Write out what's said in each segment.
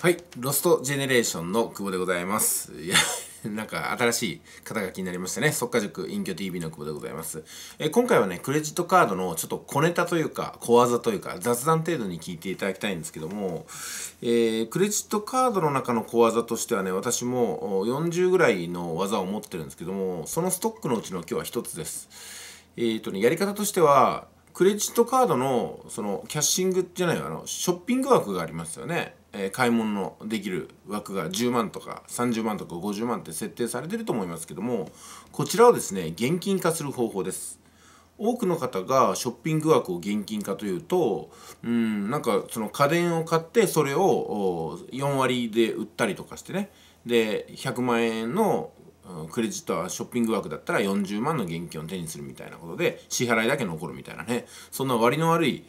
はい、ロストジェネレーションの久保でございます。いや、なんか新しい方が気になりましたね。即化塾隠居 TV の久保でございます。え今回はね、クレジットカードのちょっと小ネタというか、小技というか、雑談程度に聞いていただきたいんですけども、えー、クレジットカードの中の小技としてはね、私も40ぐらいの技を持ってるんですけども、そのストックのうちの今日は1つです。えー、とね、やり方としては、クレジットカードのそのキャッシングじゃないあのショッピング枠がありますよね。え買い物のできる枠が10万とか30万とか50万って設定されてると思いますけどもこちらはですね現金化する方法です多くの方がショッピング枠を現金化というとうんなんかその家電を買ってそれを4割で売ったりとかしてねで100万円のクレジットはショッピング枠だったら40万の現金を手にするみたいなことで支払いだけ残るみたいなねそんな割の悪い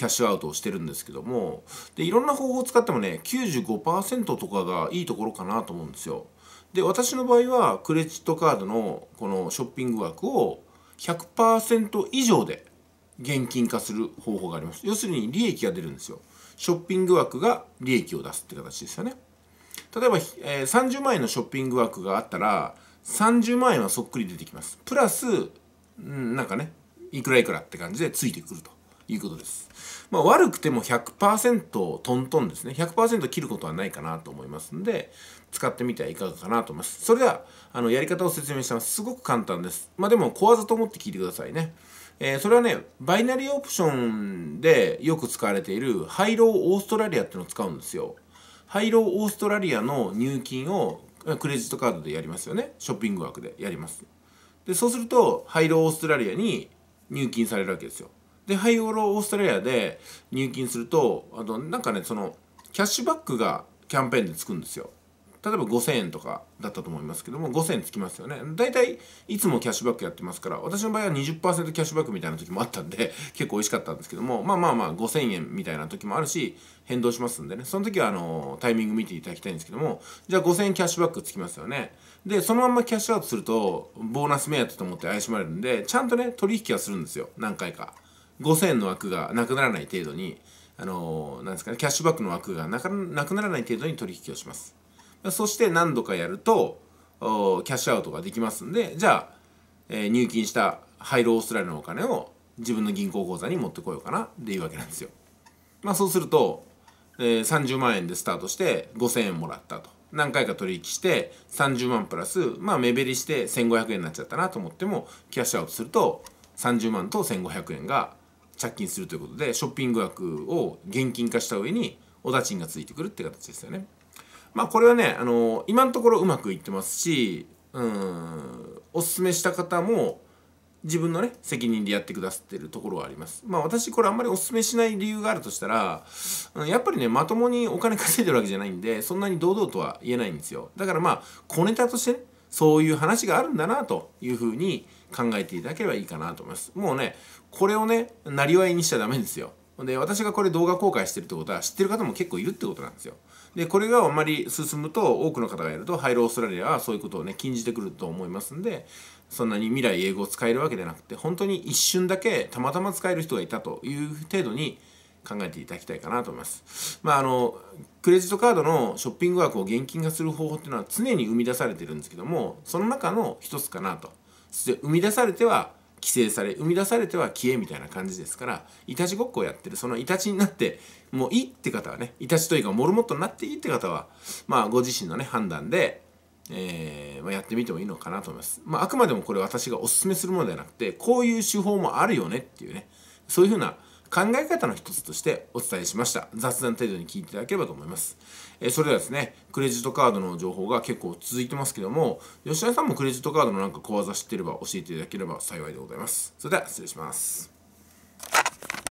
キャッシュアウトをしてるんですけどもでいろんな方法を使ってもね95%とかがいいところかなと思うんですよ。で私の場合はクレジットカードのこのショッピング枠を100%以上で現金化する方法があります要するに利益が出るんですよショッピング枠が利益を出すって形ですよね例えば、えー、30万円のショッピング枠があったら30万円はそっくり出てきますプラス、うん、なんかねいくらいくらって感じでついてくるということです。まあ、悪くても100%トントンですね。100%切ることはないかなと思いますので、使ってみてはいかがかなと思います。それでは、あの、やり方を説明します。すごく簡単です。まあ、でも、小技と思って聞いてくださいね。えー、それはね、バイナリーオプションでよく使われている、ハイローオーストラリアってのを使うんですよ。ハイローオーストラリアの入金をクレジットカードでやりますよね。ショッピング枠でやります。で、そうすると、ハイローオーストラリアに入金されるわけですよ。でハイオロオーストラリアで入金するとあとなんかねそのキャッシュバックがキャンペーンでつくんですよ例えば5000円とかだったと思いますけども5000円つきますよね大体いつもキャッシュバックやってますから私の場合は20%キャッシュバックみたいな時もあったんで 結構美味しかったんですけどもまあまあまあ5000円みたいな時もあるし変動しますんでねその時はあのタイミング見ていただきたいんですけどもじゃあ5000円キャッシュバックつきますよねでそのままキャッシュアウトするとボーナス目当てと思って怪しまれるんでちゃんとね取引はするんですよ何回か。5000円の枠がなくならない程度に、あのー、なんですかね、キャッシュバックの枠がなくならない程度に取引をします。そして何度かやると、キャッシュアウトができますんで、じゃあ、えー、入金した入るオーストラリアのお金を自分の銀行口座に持ってこようかなっていうわけなんですよ。まあそうすると、えー、30万円でスタートして5000円もらったと。何回か取引して30万プラス、まあ目減りして1500円になっちゃったなと思っても、キャッシュアウトすると30万と1500円が借金するということでショッピング額を現金化した上におちんがついてくるって形ですよね。まあこれはね、あのー、今のところうまくいってますしうんおすすめした方も自分のね責任でやってくださってるところはありますまあ私これあんまりおすすめしない理由があるとしたらやっぱりねまともにお金稼いでるわけじゃないんでそんなに堂々とは言えないんですよだからまあ小ネタとしてねそういう話があるんだなというふうに考えていただければいいかなと思います。もうね、これをね、なりわいにしちゃダメですよ。で、私がこれ動画公開してるってことは知ってる方も結構いるってことなんですよ。で、これがあまり進むと多くの方がやると、ハイローストラリアはそういうことをね、禁じてくると思いますんで、そんなに未来英語を使えるわけじゃなくて、本当に一瞬だけたまたま使える人がいたという程度に考えていただきたいかなと思います。まあ、あのクレジットカードのショッピングクを現金化する方法っていうのは常に生み出されてるんですけどもその中の一つかなと。そして生み出されては規制され生み出されては消えみたいな感じですからいたちごっこをやってるそのいたちになってもういいって方はねいたちというかモルモットになっていいって方はまあご自身のね判断で、えーまあ、やってみてもいいのかなと思います、まあ、あくまでもこれ私がおすすめするものではなくてこういう手法もあるよねっていうねそういうふうな考え方の一つとしてお伝えしました雑談程度に聞いていただければと思います、えー、それではですねクレジットカードの情報が結構続いてますけども吉田さんもクレジットカードのなんか小技知ってれば教えていただければ幸いでございますそれでは失礼します